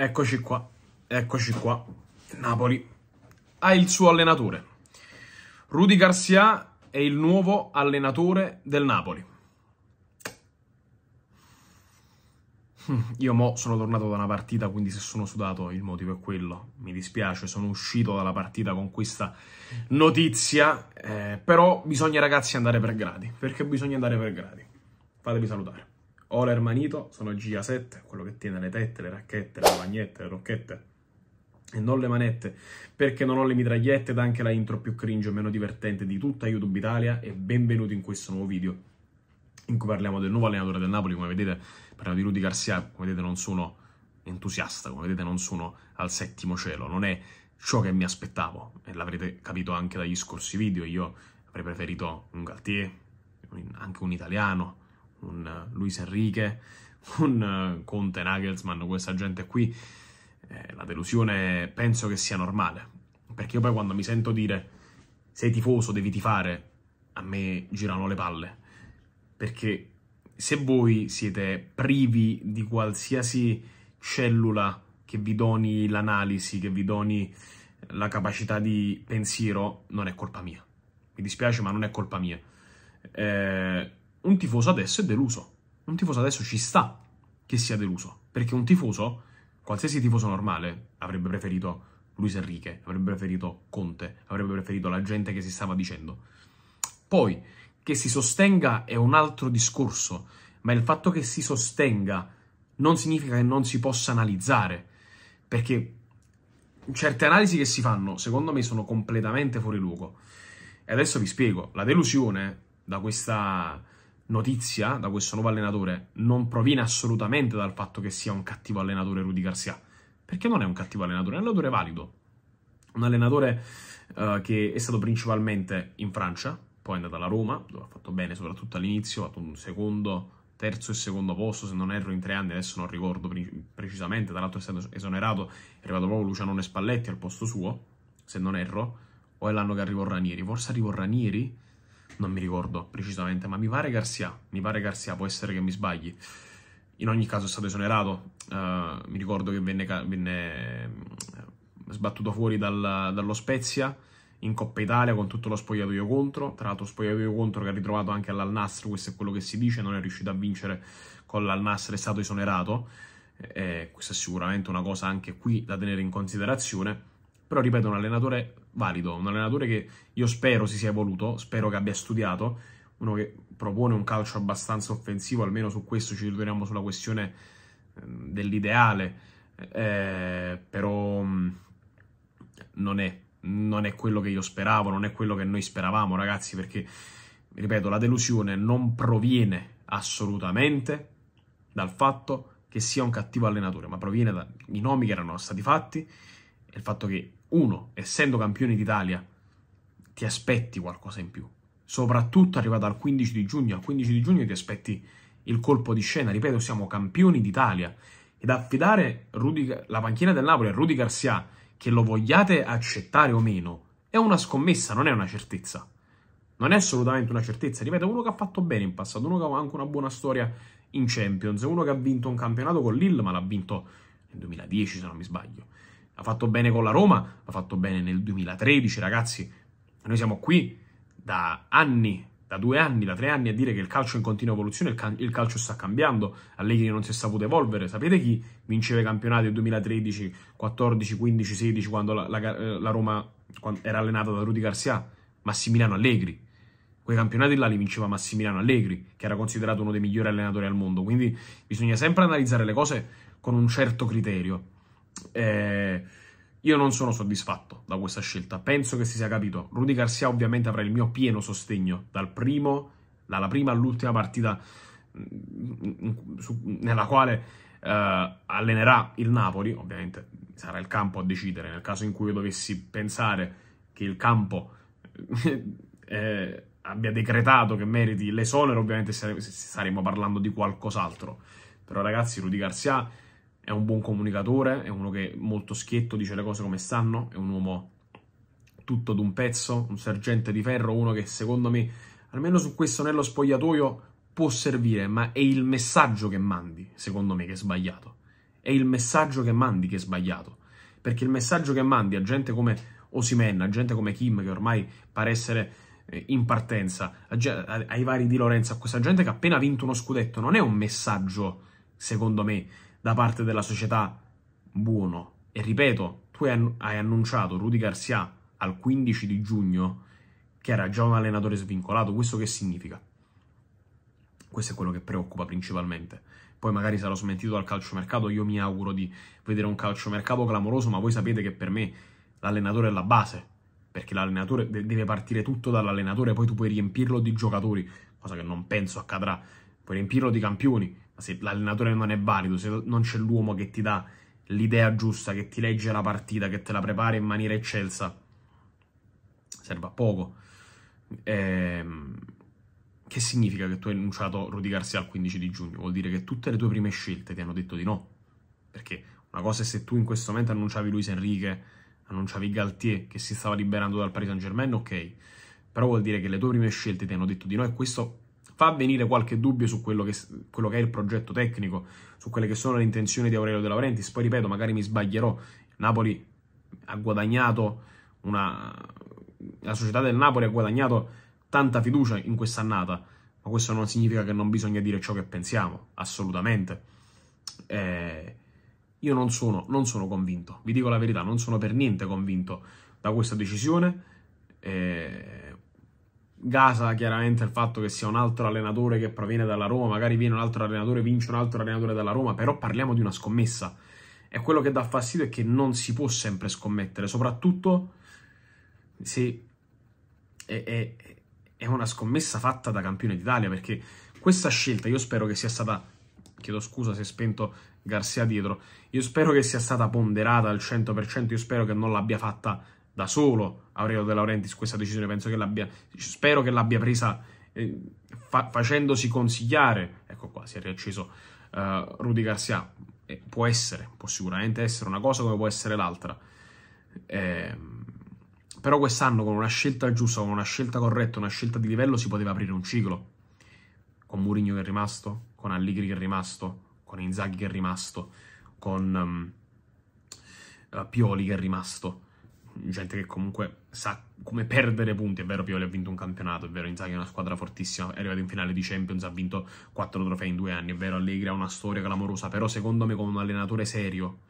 Eccoci qua, eccoci qua. Napoli ha il suo allenatore. Rudy Garcia è il nuovo allenatore del Napoli. Hm, io mo sono tornato da una partita, quindi se sono sudato il motivo è quello. Mi dispiace, sono uscito dalla partita con questa notizia, eh, però bisogna ragazzi andare per gradi, perché bisogna andare per gradi. Fatevi salutare. Ola e sono il GA7, quello che tiene le tette, le racchette, le magnette, le rocchette e non le manette, perché non ho le mitragliette ed anche la intro più cringe e meno divertente di tutta YouTube Italia e benvenuti in questo nuovo video in cui parliamo del nuovo allenatore del Napoli, come vedete parliamo di Rudy Garcia, come vedete non sono entusiasta, come vedete non sono al settimo cielo, non è ciò che mi aspettavo e l'avrete capito anche dagli scorsi video, io avrei preferito un Galtier, anche un italiano, un eh, Luis Enrique, un eh, Conte Nagelsmann, questa gente qui, eh, la delusione penso che sia normale. Perché io poi quando mi sento dire sei tifoso, devi tifare, a me girano le palle. Perché se voi siete privi di qualsiasi cellula che vi doni l'analisi, che vi doni la capacità di pensiero, non è colpa mia. Mi dispiace, ma non è colpa mia. Eh, un tifoso adesso è deluso. Un tifoso adesso ci sta che sia deluso, perché un tifoso, qualsiasi tifoso normale, avrebbe preferito Luis Enrique, avrebbe preferito Conte, avrebbe preferito la gente che si stava dicendo. Poi, che si sostenga è un altro discorso, ma il fatto che si sostenga non significa che non si possa analizzare, perché certe analisi che si fanno, secondo me, sono completamente fuori luogo. E adesso vi spiego, la delusione da questa notizia da questo nuovo allenatore non proviene assolutamente dal fatto che sia un cattivo allenatore Rudy Garcia, perché non è un cattivo allenatore, è un allenatore valido, un allenatore uh, che è stato principalmente in Francia, poi è andato alla Roma, dove ha fatto bene soprattutto all'inizio, ha fatto un secondo, terzo e secondo posto, se non erro in tre anni, adesso non ricordo precisamente, tra l'altro è stato esonerato, è arrivato proprio Luciano Spalletti al posto suo, se non erro, o è l'anno che arrivò Ranieri, forse arrivò Ranieri, non mi ricordo precisamente, ma mi pare Garcia, mi pare Garcia, può essere che mi sbagli. In ogni caso è stato esonerato, uh, mi ricordo che venne, venne eh, sbattuto fuori dal, dallo Spezia in Coppa Italia con tutto lo spogliatoio contro, tra l'altro spogliatoio contro che ha ritrovato anche all'Al-Nassr, questo è quello che si dice, non è riuscito a vincere con l'Al-Nassr, è stato esonerato, eh, eh questa è sicuramente una cosa anche qui da tenere in considerazione però ripeto, un allenatore valido, un allenatore che io spero si sia evoluto, spero che abbia studiato, uno che propone un calcio abbastanza offensivo, almeno su questo ci ritorniamo sulla questione ehm, dell'ideale, eh, però mm, non è, non è quello che io speravo, non è quello che noi speravamo ragazzi, perché, ripeto, la delusione non proviene assolutamente dal fatto che sia un cattivo allenatore, ma proviene dai nomi che erano stati fatti e il fatto che uno, essendo campioni d'Italia, ti aspetti qualcosa in più. Soprattutto arrivato al 15 di giugno, al 15 di giugno ti aspetti il colpo di scena. Ripeto, siamo campioni d'Italia. Ed affidare Rudy, la panchina del Napoli a Rudy Garcia, che lo vogliate accettare o meno, è una scommessa, non è una certezza. Non è assolutamente una certezza. Ripeto, uno che ha fatto bene in passato, uno che ha anche una buona storia in Champions, uno che ha vinto un campionato con Lille, ma l'ha vinto nel 2010, se non mi sbaglio ha fatto bene con la Roma, ha fatto bene nel 2013, ragazzi. Noi siamo qui da anni, da due anni, da tre anni a dire che il calcio è in continua evoluzione, il, cal- il calcio sta cambiando, Allegri non si è saputo evolvere. Sapete chi vinceva i campionati nel 2013, 14, 15, 16 quando la, la, la Roma quando era allenata da Rudy Garcia? Massimiliano Allegri. Quei campionati là li vinceva Massimiliano Allegri, che era considerato uno dei migliori allenatori al mondo. Quindi bisogna sempre analizzare le cose con un certo criterio. Eh, io non sono soddisfatto da questa scelta, penso che si sia capito. Rudy Garcia ovviamente avrà il mio pieno sostegno dal primo, dalla prima all'ultima partita mm, mm, nella quale eh, allenerà il Napoli, ovviamente sarà il campo a decidere, nel caso in cui io dovessi pensare che il campo eh, eh abbia decretato che meriti l'esonero, ovviamente saremmo parlando di qualcos'altro. Però ragazzi, Rudy Garcia è un buon comunicatore, è uno che molto schietto, dice le cose come stanno, è un uomo tutto d'un pezzo, un sergente di ferro, uno che secondo me, almeno su questo anello spogliatoio, può servire, ma è il messaggio che mandi, secondo me, che è sbagliato. È il messaggio che mandi che è sbagliato. Perché il messaggio che mandi a gente come Osimen, a gente come Kim, che ormai pare essere eh, in partenza, ai vari Di Lorenzo, a questa gente che ha appena vinto uno scudetto, non è un messaggio, secondo me, da parte della società buono. E ripeto, tu hai annunciato Rudy Garcia al 15 di giugno, che era già un allenatore svincolato, questo che significa? Questo è quello che preoccupa principalmente. Poi magari sarò smentito dal calciomercato, io mi auguro di vedere un calciomercato clamoroso, ma voi sapete che per me l'allenatore è la base, perché l'allenatore deve partire tutto dall'allenatore, poi tu puoi riempirlo di giocatori, cosa che non penso accadrà, puoi riempirlo di campioni, se l'allenatore non è valido, se non c'è l'uomo che ti dà l'idea giusta, che ti legge la partita, che te la prepara in maniera eccelsa, serve a poco. Ehm, che significa che tu hai annunciato Rudy Garcia il 15 di giugno? Vuol dire che tutte le tue prime scelte ti hanno detto di no. Perché una cosa è se tu in questo momento annunciavi Luis Enrique, annunciavi Galtier che si stava liberando dal Paris Saint Germain, ok. Però vuol dire che le tue prime scelte ti hanno detto di no e questo fa venire qualche dubbio su quello che, quello che, è il progetto tecnico, su quelle che sono le intenzioni di Aurelio De Laurentiis. Poi ripeto, magari mi sbaglierò, Napoli ha guadagnato una... la società del Napoli ha guadagnato tanta fiducia in quest'annata, ma questo non significa che non bisogna dire ciò che pensiamo, assolutamente. Eh, io non sono, non sono convinto, vi dico la verità, non sono per niente convinto da questa decisione. Eh, Gasa chiaramente il fatto che sia un altro allenatore che proviene dalla Roma, magari viene un altro allenatore, vince un altro allenatore dalla Roma, però parliamo di una scommessa. E quello che dà fastidio è che non si può sempre scommettere, soprattutto se è, è, è una scommessa fatta da campione d'Italia, perché questa scelta io spero che sia stata, chiedo scusa se è spento Garcia dietro, io spero che sia stata ponderata al 100%, io spero che non l'abbia fatta da solo Aurelio De Laurentiis questa decisione, penso che l'abbia, spero che l'abbia presa eh, fa- facendosi consigliare, ecco qua si è riacceso uh, Rudy Garcia, eh, può essere, può sicuramente essere una cosa come può essere l'altra, eh, però quest'anno con una scelta giusta, con una scelta corretta, una scelta di livello si poteva aprire un ciclo, con Mourinho che è rimasto, con Allegri che è rimasto, con Inzaghi che è rimasto, con um, Pioli che è rimasto, gente che comunque sa come perdere punti. È vero, Pioli ha vinto un campionato, è vero, Inzaghi è una squadra fortissima, è arrivato in finale di Champions, ha vinto quattro trofei in due anni, è vero, Allegri ha una storia clamorosa, però secondo me con un allenatore serio,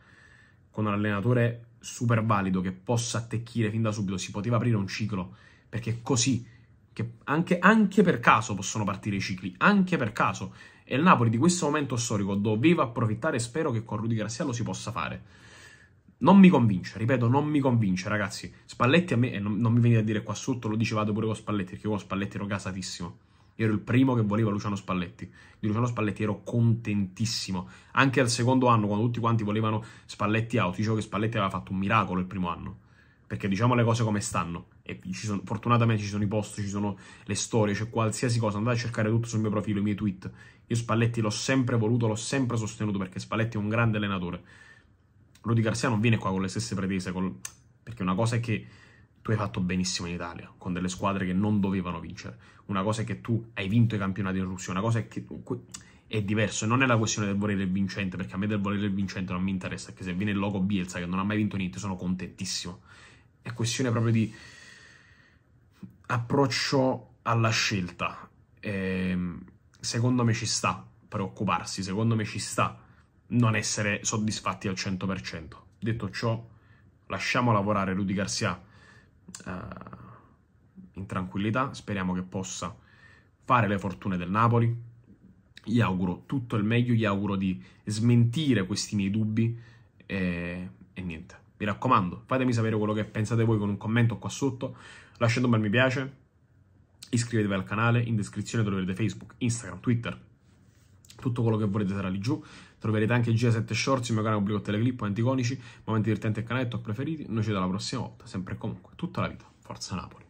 con un allenatore super valido che possa attecchire fin da subito, si poteva aprire un ciclo, perché così, che anche, anche per caso possono partire i cicli, anche per caso, e il Napoli di questo momento storico doveva approfittare spero che con Rudy Graziano si possa fare. Non mi convince, ripeto, non mi convince, ragazzi. Spalletti a me, e non, non mi venite a dire qua sotto, lo dicevate pure con Spalletti, perché io con Spalletti ero casatissimo. Io ero il primo che voleva Luciano Spalletti. Di Luciano Spalletti ero contentissimo. Anche al secondo anno, quando tutti quanti volevano Spalletti out, dicevo che Spalletti aveva fatto un miracolo il primo anno. Perché diciamo le cose come stanno. E ci sono, fortunatamente ci sono i post, ci sono le storie, c'è qualsiasi cosa. Andate a cercare tutto sul mio profilo, i miei tweet. Io Spalletti l'ho sempre voluto, l'ho sempre sostenuto perché Spalletti è un grande allenatore Rudy Garcia non viene qua con le stesse pretese, col... perché una cosa è che tu hai fatto benissimo in Italia, con delle squadre che non dovevano vincere, una cosa è che tu hai vinto i campionati in Russia, una cosa è che tu... è diverso, non è la questione del volere il vincente, perché a me del volere il vincente non mi interessa, perché se viene il logo Bielsa che non ha mai vinto niente sono contentissimo, è questione proprio di approccio alla scelta, ehm, secondo me ci sta preoccuparsi, secondo me ci sta non essere soddisfatti al 100%. Detto ciò, lasciamo lavorare Rudy Garcia eh, in tranquillità, speriamo che possa fare le fortune del Napoli. Gli auguro tutto il meglio, gli auguro di smentire questi miei dubbi e, e niente. Mi raccomando, fatemi sapere quello che pensate voi con un commento qua sotto, lasciate un bel mi piace, iscrivetevi al canale, in descrizione troverete Facebook, Instagram, Twitter, tutto quello che volete sarà lì giù. Troverete anche G7 Shorts, il mio canale pubblico teleclip, momenti iconici, momenti divertenti e canale top preferiti. Noi ci vediamo la prossima volta, sempre e comunque, tutta la vita. Forza Napoli!